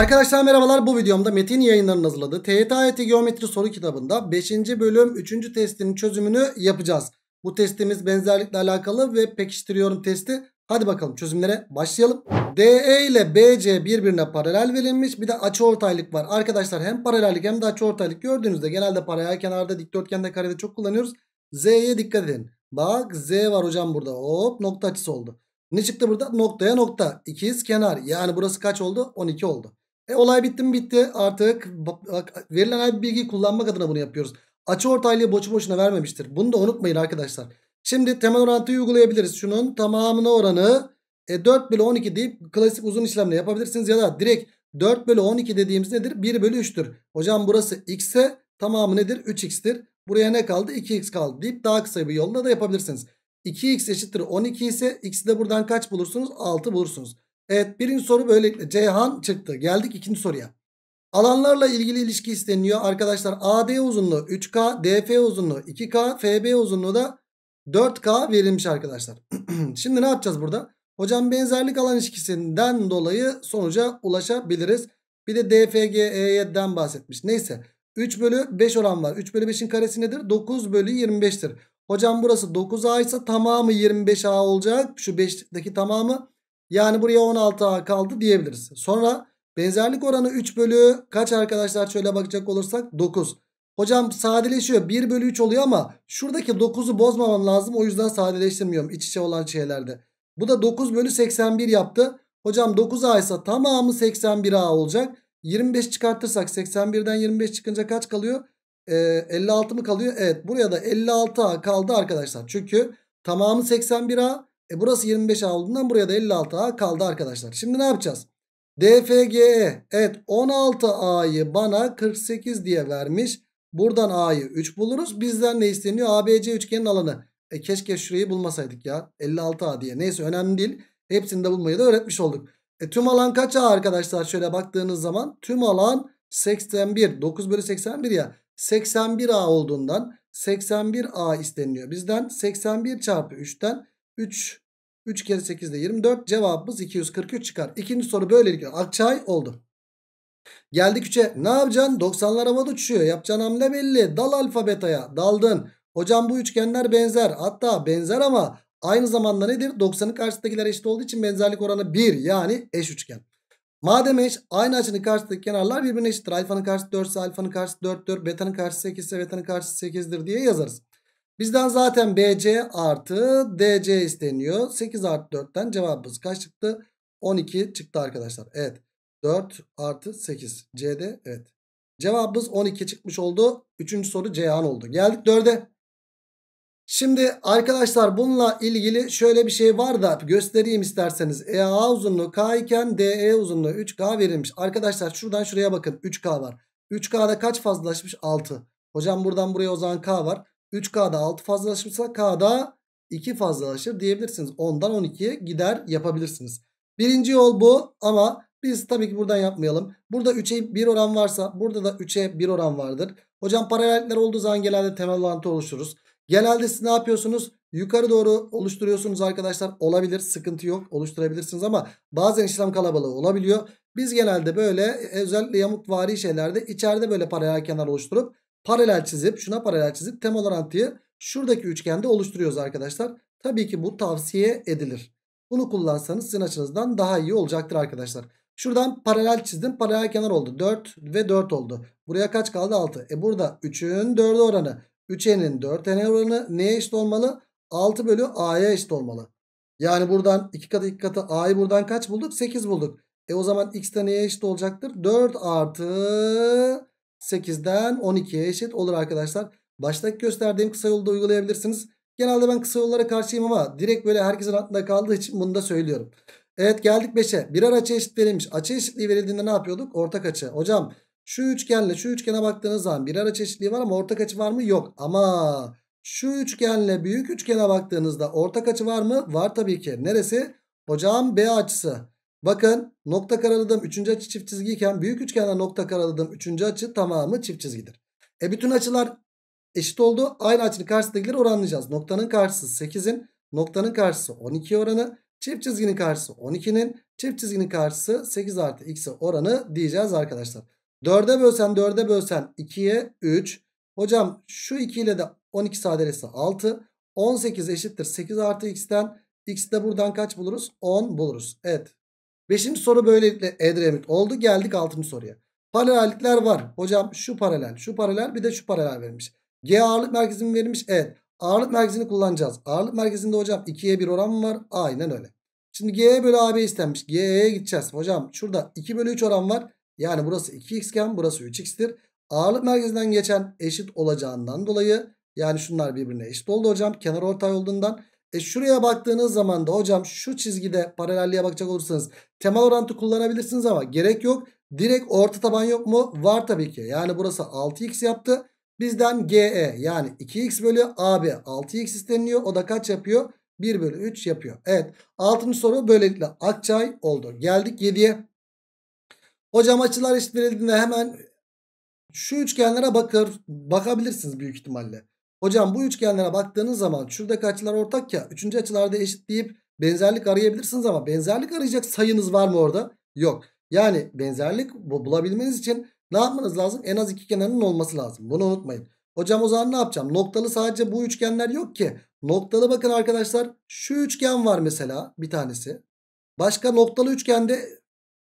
Arkadaşlar merhabalar bu videomda Metin yayınlarının hazırladığı TYT e Geometri soru kitabında 5. bölüm 3. testinin çözümünü yapacağız. Bu testimiz benzerlikle alakalı ve pekiştiriyorum testi. Hadi bakalım çözümlere başlayalım. DE ile BC birbirine paralel verilmiş. Bir de açıortaylık var. Arkadaşlar hem paralellik hem de açıortaylık gördüğünüzde genelde paralel kenarda dikdörtgende karede çok kullanıyoruz. Z'ye dikkat edin. Bak Z var hocam burada. Hop nokta açısı oldu. Ne çıktı burada? Noktaya nokta. İkiz kenar. Yani burası kaç oldu? 12 oldu. E olay bitti mi bitti artık verilen her bilgiyi kullanmak adına bunu yapıyoruz. Açı ortaylığı boşu boşuna vermemiştir. Bunu da unutmayın arkadaşlar. Şimdi temel orantıyı uygulayabiliriz. Şunun tamamına oranı e, 4 bölü 12 deyip klasik uzun işlemle yapabilirsiniz. Ya da direkt 4 bölü 12 dediğimiz nedir? 1 bölü 3'tür. Hocam burası x ise tamamı nedir? 3x'tir. Buraya ne kaldı? 2x kaldı deyip daha kısa bir yolda da yapabilirsiniz. 2x eşittir 12 ise x'i de buradan kaç bulursunuz? 6 bulursunuz. Evet birinci soru böylelikle Ceyhan çıktı. Geldik ikinci soruya. Alanlarla ilgili ilişki isteniyor. Arkadaşlar AD uzunluğu 3K, DF uzunluğu 2K, FB uzunluğu da 4K verilmiş arkadaşlar. Şimdi ne yapacağız burada? Hocam benzerlik alan ilişkisinden dolayı sonuca ulaşabiliriz. Bir de DFGE'den bahsetmiş. Neyse 3 bölü 5 oran var. 3 bölü 5'in karesi nedir? 9 bölü 25'tir. Hocam burası 9A ise tamamı 25A olacak. Şu 5'teki tamamı. Yani buraya 16A kaldı diyebiliriz. Sonra benzerlik oranı 3 bölü kaç arkadaşlar şöyle bakacak olursak 9. Hocam sadeleşiyor 1 bölü 3 oluyor ama şuradaki 9'u bozmamam lazım. O yüzden sadeleştirmiyorum iç içe olan şeylerde. Bu da 9 bölü 81 yaptı. Hocam 9A ise tamamı 81A olacak. 25 çıkartırsak 81'den 25 çıkınca kaç kalıyor? Ee, 56 mı kalıyor? Evet buraya da 56A kaldı arkadaşlar. Çünkü tamamı 81A e burası 25A olduğundan buraya da 56A kaldı arkadaşlar. Şimdi ne yapacağız? DFGE evet 16A'yı bana 48 diye vermiş. Buradan A'yı 3 buluruz. Bizden ne isteniyor? ABC üçgenin alanı. E keşke şurayı bulmasaydık ya. 56A diye. Neyse önemli değil. Hepsini de bulmayı da öğretmiş olduk. E tüm alan kaç A arkadaşlar? Şöyle baktığınız zaman tüm alan 81. 9 bölü 81 ya. 81A olduğundan 81A isteniliyor. Bizden 81 çarpı 3'ten 3 3 kere 8 de 24. Cevabımız 243 çıkar. İkinci soru böylelikle akçay oldu. Geldik 3'e. Ne yapacaksın? 90'lar havada uçuyor? Yapacağın hamle belli. Dal alfabetaya. Daldın. Hocam bu üçgenler benzer. Hatta benzer ama aynı zamanda nedir? 90'ın karşısındakiler eşit olduğu için benzerlik oranı 1. Yani eş üçgen. Madem eş aynı açının karşısındaki kenarlar birbirine eşittir. Alfanın karşısı 4 ise alfanın karşısı 4'tür. Betanın karşısı 8 ise betanın karşısı 8'dir diye yazarız. Bizden zaten BC artı DC isteniyor. 8 artı 4'ten cevabımız kaç çıktı? 12 çıktı arkadaşlar. Evet. 4 artı 8. C'de evet. Cevabımız 12 çıkmış oldu. Üçüncü soru Ceyhan oldu. Geldik 4'e. Şimdi arkadaşlar bununla ilgili şöyle bir şey var da göstereyim isterseniz. EA uzunluğu K iken DE uzunluğu 3K verilmiş. Arkadaşlar şuradan şuraya bakın 3K var. 3K'da kaç fazlalaşmış? 6. Hocam buradan buraya o zaman K var. 3K'da 6 fazlalaşırsa K'da 2 fazlalaşır diyebilirsiniz. 10'dan 12'ye gider yapabilirsiniz. Birinci yol bu ama biz tabii ki buradan yapmayalım. Burada 3'e 1 oran varsa burada da 3'e 1 oran vardır. Hocam paralellikler olduğu zaman genelde temel orantı oluşturuz. Genelde siz ne yapıyorsunuz? Yukarı doğru oluşturuyorsunuz arkadaşlar. Olabilir sıkıntı yok oluşturabilirsiniz ama bazen işlem kalabalığı olabiliyor. Biz genelde böyle e, özellikle yamukvari şeylerde içeride böyle paralel kenar oluşturup paralel çizip şuna paralel çizip temel temolarantıyı şuradaki üçgende oluşturuyoruz arkadaşlar. Tabii ki bu tavsiye edilir. Bunu kullansanız sizin açınızdan daha iyi olacaktır arkadaşlar. Şuradan paralel çizdim. Paralel kenar oldu. 4 ve 4 oldu. Buraya kaç kaldı? 6. E burada 3'ün 4'e oranı. 3'enin 4'e oranı neye eşit olmalı? 6 bölü a'ya eşit olmalı. Yani buradan 2 katı 2 katı a'yı buradan kaç bulduk? 8 bulduk. E o zaman x de neye eşit olacaktır? 4 artı 8'den 12'ye eşit olur arkadaşlar. Baştaki gösterdiğim kısa yolda uygulayabilirsiniz. Genelde ben kısa yollara karşıyım ama direkt böyle herkesin aklında kaldığı için bunu da söylüyorum. Evet geldik 5'e. Birer açı eşit verilmiş. Açı eşitliği verildiğinde ne yapıyorduk? Ortak açı. Hocam şu üçgenle şu üçgene baktığınız zaman birer açı eşitliği var ama ortak açı var mı? Yok. Ama şu üçgenle büyük üçgene baktığınızda ortak açı var mı? Var tabii ki. Neresi? Hocam B açısı. Bakın nokta karaladığım 3. açı çift çizgiyken büyük üçgende nokta karaladığım 3. açı tamamı çift çizgidir. E bütün açılar eşit oldu. Aynı açının karşısındakileri oranlayacağız. Noktanın karşısı 8'in, noktanın karşısı 12 oranı, çift çizginin karşısı 12'nin, çift çizginin karşısı 8 artı x'e oranı diyeceğiz arkadaşlar. 4'e bölsen 4'e bölsen 2'ye 3. Hocam şu 2 ile de 12 sadelesi 6. 18 eşittir 8 artı x'ten. X de buradan kaç buluruz? 10 buluruz. Evet Beşinci soru böylelikle Edremit oldu. Geldik altıncı soruya. Paralellikler var. Hocam şu paralel, şu paralel bir de şu paralel vermiş. G ağırlık merkezini vermiş, verilmiş? Evet. Ağırlık merkezini kullanacağız. Ağırlık merkezinde hocam 2'ye 1 oran mı var? Aynen öyle. Şimdi G bölü AB istenmiş. G'ye gideceğiz. Hocam şurada 2 bölü 3 oran var. Yani burası 2x iken burası 3x'tir. Ağırlık merkezinden geçen eşit olacağından dolayı yani şunlar birbirine eşit oldu hocam. Kenar ortay olduğundan e şuraya baktığınız zaman da hocam şu çizgide paralelliğe bakacak olursanız temel orantı kullanabilirsiniz ama gerek yok. Direkt orta taban yok mu? Var tabii ki. Yani burası 6x yaptı. Bizden GE yani 2x bölü AB 6x isteniyor. O da kaç yapıyor? 1 bölü 3 yapıyor. Evet. 6. soru böylelikle Akçay oldu. Geldik 7'ye. Hocam açılar eşit verildiğinde hemen şu üçgenlere bakar, bakabilirsiniz büyük ihtimalle. Hocam bu üçgenlere baktığınız zaman şuradaki açılar ortak ya. Üçüncü açılarda eşit deyip benzerlik arayabilirsiniz ama benzerlik arayacak sayınız var mı orada? Yok. Yani benzerlik bu bulabilmeniz için ne yapmanız lazım? En az iki kenarının olması lazım. Bunu unutmayın. Hocam o zaman ne yapacağım? Noktalı sadece bu üçgenler yok ki. Noktalı bakın arkadaşlar. Şu üçgen var mesela bir tanesi. Başka noktalı üçgende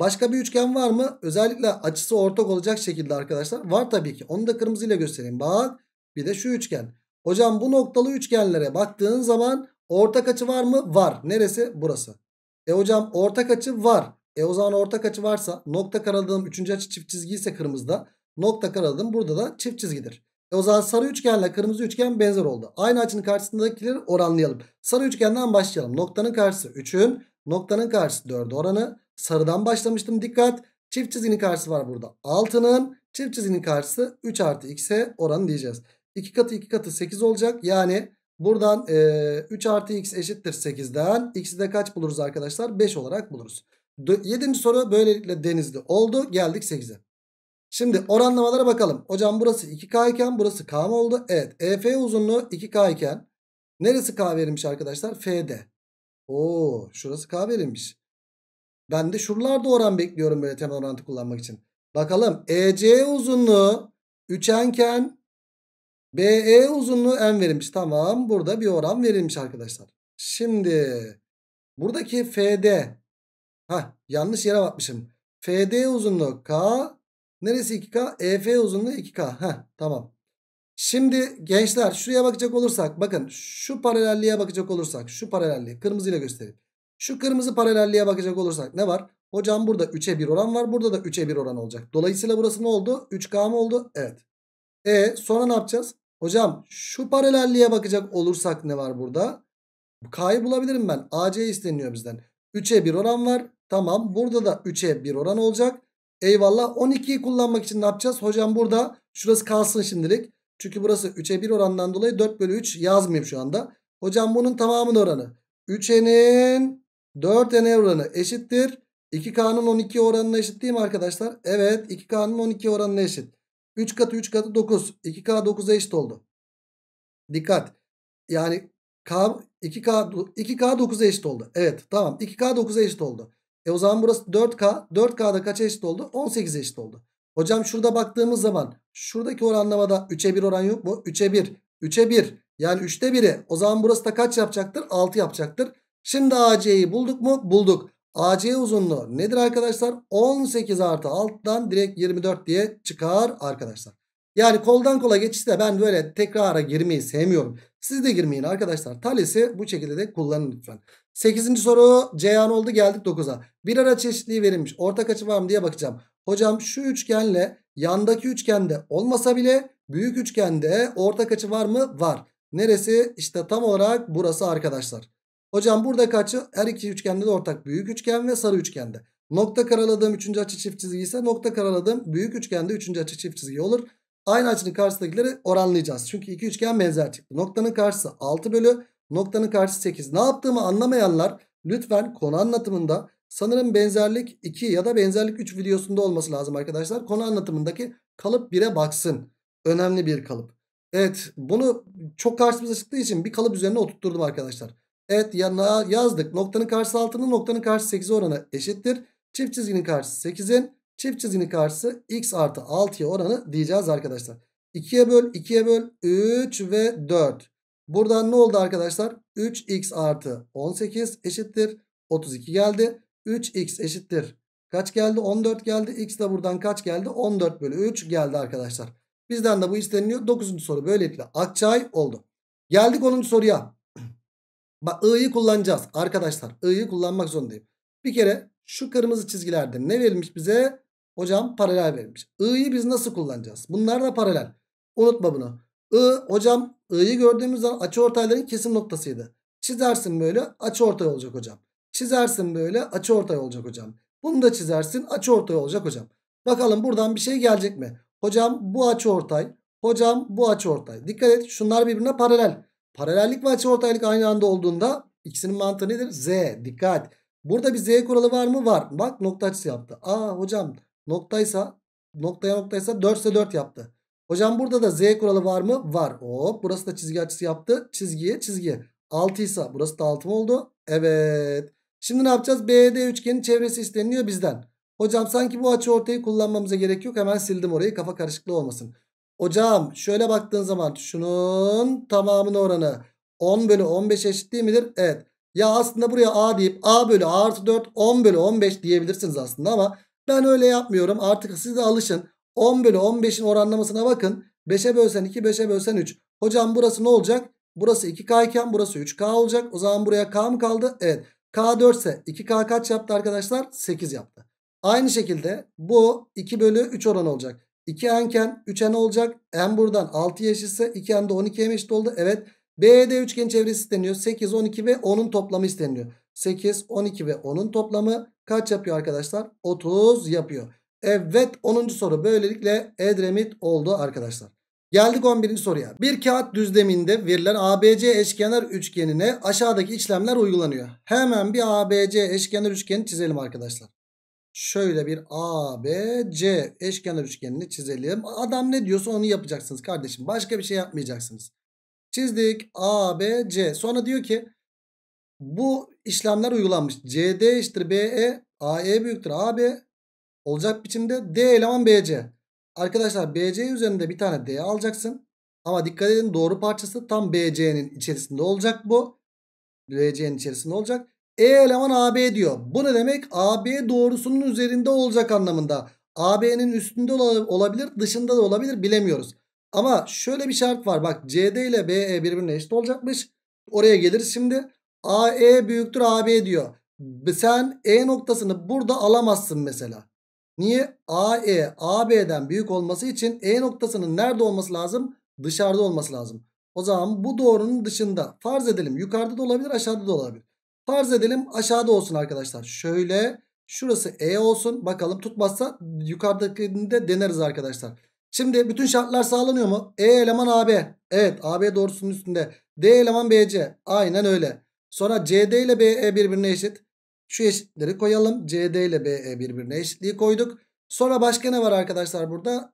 başka bir üçgen var mı? Özellikle açısı ortak olacak şekilde arkadaşlar. Var tabii ki. Onu da kırmızıyla göstereyim. Bak bir de şu üçgen. Hocam bu noktalı üçgenlere baktığın zaman ortak açı var mı? Var. Neresi? Burası. E hocam ortak açı var. E o zaman ortak açı varsa nokta karaladığım üçüncü açı çift çizgi ise kırmızıda. Nokta karaladığım burada da çift çizgidir. E o zaman sarı üçgenle kırmızı üçgen benzer oldu. Aynı açının karşısındakileri oranlayalım. Sarı üçgenden başlayalım. Noktanın karşısı 3'ün, noktanın karşısı 4 oranı. Sarıdan başlamıştım dikkat. Çift çizginin karşısı var burada 6'nın, çift çizginin karşısı 3 artı x'e oranı diyeceğiz. 2 katı 2 katı 8 olacak. Yani buradan e, 3 artı x eşittir 8'den. X'i de kaç buluruz arkadaşlar? 5 olarak buluruz. 7. soru böylelikle denizli oldu. Geldik 8'e. Şimdi oranlamalara bakalım. Hocam burası 2K iken burası K mı oldu? Evet. EF uzunluğu 2K iken neresi K verilmiş arkadaşlar? FD. Oo, şurası K verilmiş. Ben de şuralarda oran bekliyorum böyle temel orantı kullanmak için. Bakalım EC uzunluğu üçenken BE uzunluğu M verilmiş. Tamam burada bir oran verilmiş arkadaşlar. Şimdi buradaki FD. ha yanlış yere bakmışım. FD uzunluğu K. Neresi 2K? EF uzunluğu 2K. ha tamam. Şimdi gençler şuraya bakacak olursak bakın şu paralelliğe bakacak olursak şu paralelliği kırmızıyla göstereyim. Şu kırmızı paralelliğe bakacak olursak ne var? Hocam burada 3'e 1 oran var. Burada da 3'e 1 oran olacak. Dolayısıyla burası ne oldu? 3K mı oldu? Evet. E sonra ne yapacağız? Hocam şu paralelliğe bakacak olursak ne var burada? K'yı bulabilirim ben. AC isteniyor bizden. 3'e 1 oran var. Tamam burada da 3'e 1 oran olacak. Eyvallah 12'yi kullanmak için ne yapacağız? Hocam burada şurası kalsın şimdilik. Çünkü burası 3'e 1 orandan dolayı 4 bölü 3 yazmayayım şu anda. Hocam bunun tamamının oranı. 3'enin 4'ene oranı eşittir. 2K'nın 12 oranına eşit değil mi arkadaşlar? Evet 2K'nın 12 oranına eşit. 3 katı 3 katı 9. 2K 9'a eşit oldu. Dikkat. Yani K 2K 2K 9'a eşit oldu. Evet tamam 2K 9'a eşit oldu. E o zaman burası 4K. 4K'da kaça eşit oldu? 18'e eşit oldu. Hocam şurada baktığımız zaman şuradaki oranlamada 3'e 1 oran yok mu? 3'e 1. 3'e 1. Yani 3'te 1'i. O zaman burası da kaç yapacaktır? 6 yapacaktır. Şimdi AC'yi bulduk mu? Bulduk. AC uzunluğu nedir arkadaşlar? 18 artı alttan direkt 24 diye çıkar arkadaşlar. Yani koldan kola geçişte ben böyle tekrara girmeyi sevmiyorum. Siz de girmeyin arkadaşlar. Talisi bu şekilde de kullanın lütfen. 8. soru Ceyhan oldu geldik 9'a. Bir ara çeşitliği verilmiş. Ortak açı var mı diye bakacağım. Hocam şu üçgenle yandaki üçgende olmasa bile büyük üçgende ortak açı var mı? Var. Neresi? İşte tam olarak burası arkadaşlar. Hocam burada kaçı? Her iki üçgende de ortak büyük üçgen ve sarı üçgende. Nokta karaladığım üçüncü açı çift çizgi ise nokta karaladığım büyük üçgende üçüncü açı çift çizgi olur. Aynı açının karşısındakileri oranlayacağız. Çünkü iki üçgen benzer çıktı. Noktanın karşısı 6 bölü noktanın karşısı 8. Ne yaptığımı anlamayanlar lütfen konu anlatımında sanırım benzerlik 2 ya da benzerlik 3 videosunda olması lazım arkadaşlar. Konu anlatımındaki kalıp 1'e baksın. Önemli bir kalıp. Evet bunu çok karşımıza çıktığı için bir kalıp üzerine oturtturdum arkadaşlar. Evet yazdık. Noktanın karşısı 6'nın noktanın karşısı 8'e oranı eşittir. Çift çizginin karşısı 8'in çift çizginin karşısı x artı 6'ya oranı diyeceğiz arkadaşlar. 2'ye böl 2'ye böl 3 ve 4. Buradan ne oldu arkadaşlar? 3x artı 18 eşittir. 32 geldi. 3x eşittir. Kaç geldi? 14 geldi. X de buradan kaç geldi? 14 bölü 3 geldi arkadaşlar. Bizden de bu isteniliyor. 9. soru böylelikle Akçay oldu. Geldik 10. soruya. Bak I'yı kullanacağız arkadaşlar. I'yı kullanmak zorundayım. Bir kere şu kırmızı çizgilerde ne verilmiş bize? Hocam paralel verilmiş. I'yı biz nasıl kullanacağız? Bunlar da paralel. Unutma bunu. I hocam I'yı gördüğümüz zaman açıortayların kesim noktasıydı. Çizersin böyle açıortay olacak hocam. Çizersin böyle açıortay olacak hocam. Bunu da çizersin açıortay olacak hocam. Bakalım buradan bir şey gelecek mi? Hocam bu açıortay. Hocam bu açıortay. Dikkat et şunlar birbirine paralel. Paralellik ve açıortaylık aynı anda olduğunda ikisinin mantığı nedir? Z. Dikkat. Burada bir Z kuralı var mı? Var. Bak nokta açısı yaptı. Aa hocam noktaysa noktaya noktaysa 4 ise 4 yaptı. Hocam burada da Z kuralı var mı? Var. Hop burası da çizgi açısı yaptı. Çizgiye çizgiye. 6 ise burası da 6 mı oldu? Evet. Şimdi ne yapacağız? BD üçgenin çevresi isteniliyor bizden. Hocam sanki bu açı ortayı kullanmamıza gerek yok. Hemen sildim orayı kafa karışıklığı olmasın. Hocam şöyle baktığın zaman şunun tamamının oranı 10 bölü 15 eşit değil midir? Evet. Ya aslında buraya A deyip A bölü A artı 4 10 bölü 15 diyebilirsiniz aslında ama ben öyle yapmıyorum. Artık siz de alışın. 10 bölü 15'in oranlamasına bakın. 5'e bölsen 2 5'e bölsen 3. Hocam burası ne olacak? Burası 2K iken burası 3K olacak. O zaman buraya K mı kaldı? Evet. K 4 ise 2K kaç yaptı arkadaşlar? 8 yaptı. Aynı şekilde bu 2 bölü 3 oran olacak. 2 enken, 3 en olacak. En buradan 6'ya eşitse 2 en de 12'ye eşit oldu. Evet BD üçgen çevresi isteniyor. 8, 12 ve 10'un toplamı isteniyor. 8, 12 ve 10'un toplamı kaç yapıyor arkadaşlar? 30 yapıyor. Evet 10. soru böylelikle Edremit oldu arkadaşlar. Geldik 11. soruya. Bir kağıt düzleminde verilen ABC eşkenar üçgenine aşağıdaki işlemler uygulanıyor. Hemen bir ABC eşkenar üçgeni çizelim arkadaşlar. Şöyle bir A B C eşkenar üçgenini çizelim. Adam ne diyorsa onu yapacaksınız kardeşim. Başka bir şey yapmayacaksınız. Çizdik A B C. Sonra diyor ki bu işlemler uygulanmış. C D eşittir B E, A E büyüktür A B olacak biçimde D eleman B C. Arkadaşlar B C üzerinde bir tane D alacaksın. Ama dikkat edin doğru parçası tam B C'nin içerisinde olacak bu. B C'nin içerisinde olacak. E eleman AB diyor. Bu ne demek? AB doğrusunun üzerinde olacak anlamında. AB'nin üstünde olabilir, dışında da olabilir bilemiyoruz. Ama şöyle bir şart var. Bak CD ile BE birbirine eşit olacakmış. Oraya geliriz şimdi. AE büyüktür AB diyor. Sen E noktasını burada alamazsın mesela. Niye? AE AB'den büyük olması için E noktasının nerede olması lazım? Dışarıda olması lazım. O zaman bu doğrunun dışında. Farz edelim yukarıda da olabilir aşağıda da olabilir. Farz edelim aşağıda olsun arkadaşlar. Şöyle şurası E olsun. Bakalım tutmazsa yukarıdakini de deneriz arkadaşlar. Şimdi bütün şartlar sağlanıyor mu? E eleman AB. Evet AB doğrusunun üstünde. D eleman BC. Aynen öyle. Sonra CD ile BE birbirine eşit. Şu eşitleri koyalım. CD ile BE birbirine eşitliği koyduk. Sonra başka ne var arkadaşlar burada?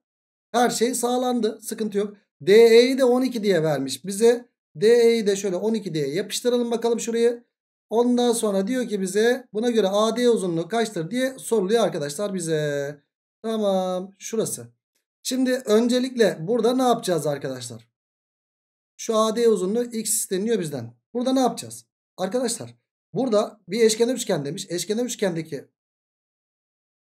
Her şey sağlandı. Sıkıntı yok. DE'yi de 12 diye vermiş bize. DE'yi de şöyle 12 diye yapıştıralım bakalım şurayı. Ondan sonra diyor ki bize buna göre AD uzunluğu kaçtır diye soruluyor arkadaşlar bize. Tamam şurası. Şimdi öncelikle burada ne yapacağız arkadaşlar? Şu AD uzunluğu x isteniyor bizden. Burada ne yapacağız? Arkadaşlar burada bir eşkenar üçgen demiş. Eşkenar üçgendeki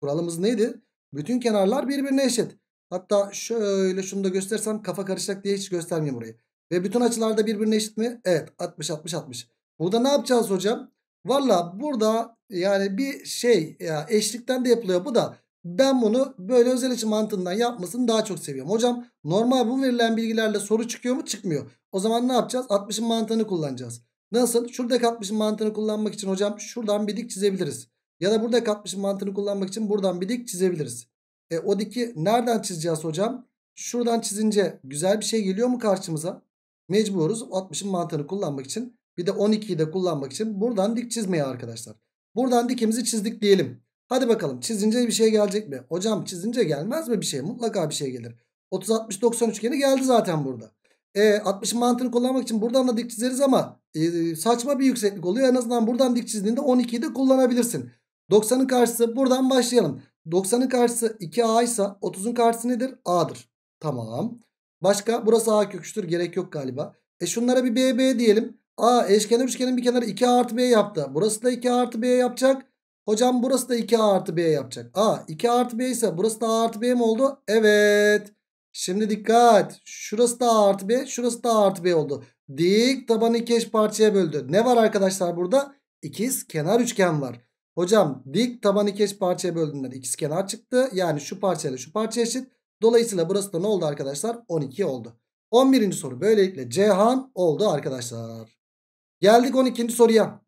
kuralımız neydi? Bütün kenarlar birbirine eşit. Hatta şöyle şunu da göstersem kafa karışacak diye hiç göstermeyeyim burayı. Ve bütün açılarda birbirine eşit mi? Evet 60 60 60. Burada ne yapacağız hocam? Valla burada yani bir şey ya eşlikten de yapılıyor bu da. Ben bunu böyle özel için mantığından yapmasını daha çok seviyorum. Hocam normal bu verilen bilgilerle soru çıkıyor mu? Çıkmıyor. O zaman ne yapacağız? 60'ın mantığını kullanacağız. Nasıl? Şuradaki 60'ın mantığını kullanmak için hocam şuradan bir dik çizebiliriz. Ya da buradaki 60'ın mantığını kullanmak için buradan bir dik çizebiliriz. E, o diki nereden çizeceğiz hocam? Şuradan çizince güzel bir şey geliyor mu karşımıza? Mecburuz 60'ın mantığını kullanmak için bir de 12'yi de kullanmak için buradan dik çizmeye arkadaşlar. Buradan dikimizi çizdik diyelim. Hadi bakalım çizince bir şey gelecek mi? Hocam çizince gelmez mi bir şey? Mutlaka bir şey gelir. 30-60-90 üçgeni geldi zaten burada. E, 60 mantığını kullanmak için buradan da dik çizeriz ama e, saçma bir yükseklik oluyor. En azından buradan dik çizdiğinde 12'yi de kullanabilirsin. 90'ın karşısı buradan başlayalım. 90'ın karşısı 2A ise 30'un karşısı nedir? A'dır. Tamam. Başka burası A köküçtür. Gerek yok galiba. E şunlara bir BB diyelim. A eşkenar üçgenin bir kenarı 2 artı B yaptı. Burası da 2 artı B yapacak. Hocam burası da 2 artı B yapacak. A 2 artı B ise burası da A artı B mi oldu? Evet. Şimdi dikkat. Şurası da A artı B. Şurası da A artı B oldu. Dik tabanı iki eş parçaya böldü. Ne var arkadaşlar burada? İkiz kenar üçgen var. Hocam dik tabanı iki eş parçaya böldüğünden ikiz kenar çıktı. Yani şu parçayla şu parça eşit. Dolayısıyla burası da ne oldu arkadaşlar? 12 oldu. 11. soru böylelikle Cihan oldu arkadaşlar. Geldik 12. soruya.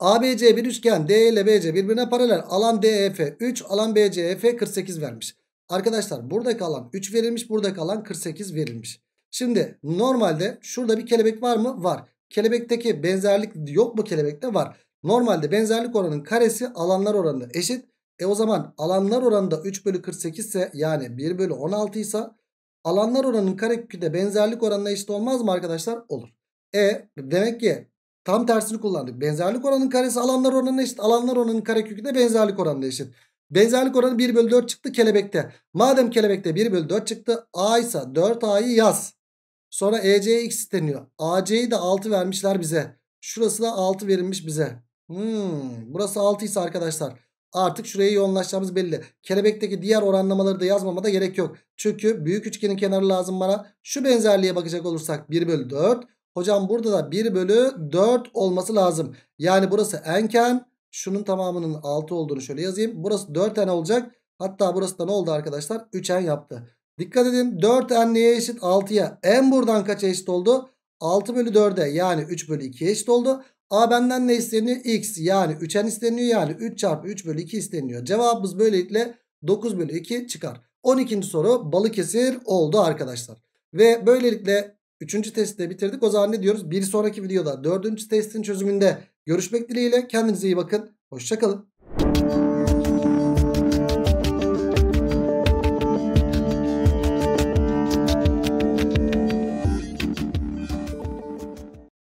ABC bir üçgen D ile BC birbirine paralel. Alan DEF 3, alan BCEF 48 vermiş. Arkadaşlar buradaki alan 3 verilmiş, buradaki alan 48 verilmiş. Şimdi normalde şurada bir kelebek var mı? Var. Kelebekteki benzerlik yok mu kelebekte? Var. Normalde benzerlik oranının karesi alanlar oranı eşit. E o zaman alanlar oranı da 3 bölü 48 ise yani 1 bölü 16 ise alanlar oranının kareküpü de benzerlik oranına eşit olmaz mı arkadaşlar? Olur. E demek ki tam tersini kullandık. Benzerlik oranının karesi alanlar oranına eşit. Alanlar oranının karekökü de benzerlik oranına eşit. Benzerlik oranı 1 bölü 4 çıktı kelebekte. Madem kelebekte 1 bölü 4 çıktı A ise 4A'yı yaz. Sonra EC'ye x isteniyor. AC'yi de 6 vermişler bize. Şurası da 6 verilmiş bize. Hmm, burası 6 ise arkadaşlar artık şuraya yoğunlaşacağımız belli. Kelebekteki diğer oranlamaları da yazmamada gerek yok. Çünkü büyük üçgenin kenarı lazım bana. Şu benzerliğe bakacak olursak 1 bölü 4. Hocam burada da 1 bölü 4 olması lazım. Yani burası enken şunun tamamının 6 olduğunu şöyle yazayım. Burası 4n olacak. Hatta burası da ne oldu arkadaşlar? 3n yaptı. Dikkat edin 4n neye eşit? 6'ya. n buradan kaça eşit oldu? 6 bölü 4'e yani 3 bölü 2'ye eşit oldu. A benden ne isteniyor? X yani 3n isteniyor yani 3 çarpı 3 bölü 2 isteniyor. Cevabımız böylelikle 9 bölü 2 çıkar. 12. soru Balıkesir oldu arkadaşlar. Ve böylelikle Üçüncü testi de bitirdik. O zaman ne diyoruz? Bir sonraki videoda dördüncü testin çözümünde görüşmek dileğiyle. Kendinize iyi bakın. Hoşçakalın.